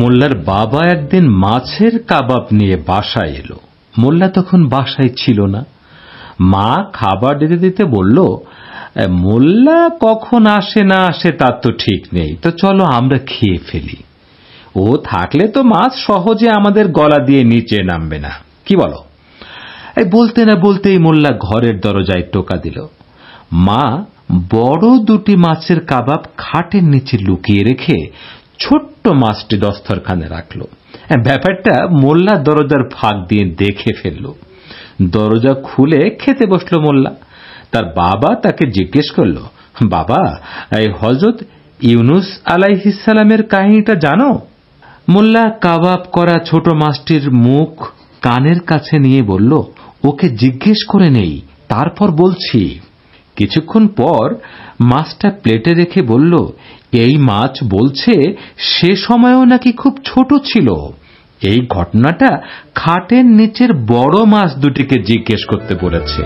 মোল্লার বাবা একদিন মাছের কাবাব নিয়ে বাসায় এলো মোল্লা তখন বাসায় ছিল না মা খাবার দিতে দিতে বলল মোল্লা কখন আসে না আসে তার তো ঠিক নেই তো চলো আমরা খেয়ে ফেলি ও থাকলে তো মাছ সহজে আমাদের গলা দিয়ে নিচে নামবে না কি বলো এই বলতে না বলতেই মোল্লা ঘরের দরজায় টোকা দিল মা বড় দুটি মাছের কাবাব খাটের নিচে লুকিয়ে রেখে ছোট্ট ছোট্ট মাছটি দস্তরখানে রাখল হ্যাঁ, ব্যাপারটা মোল্লা দরজার ফাঁক দিয়ে দেখে ফেলল দরজা খুলে খেতে বসল মোল্লা তার বাবা তাকে জিজ্ঞেস করল বাবা এই হজরত ইউনুস আলাইহিসালামের কাহিনীটা জানো মোল্লা কাবাব করা ছোট মাছটির মুখ কানের কাছে নিয়ে বলল ওকে জিজ্ঞেস করে নেই তারপর বলছি কিছুক্ষণ পর মাছটা প্লেটে রেখে বলল এই মাছ বলছে সে সময়ও নাকি খুব ছোট ছিল এই ঘটনাটা খাটের নিচের বড় মাছ দুটিকে জিজ্ঞেস করতে বলেছে